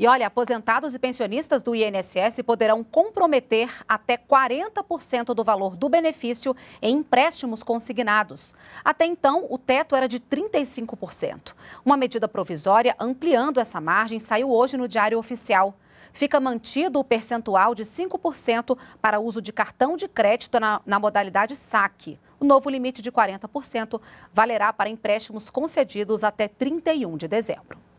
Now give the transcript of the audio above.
E olha, aposentados e pensionistas do INSS poderão comprometer até 40% do valor do benefício em empréstimos consignados. Até então, o teto era de 35%. Uma medida provisória ampliando essa margem saiu hoje no Diário Oficial fica mantido o percentual de 5% para uso de cartão de crédito na, na, modalidade saque. O novo limite de 40% valerá para empréstimos concedidos até 31 de dezembro.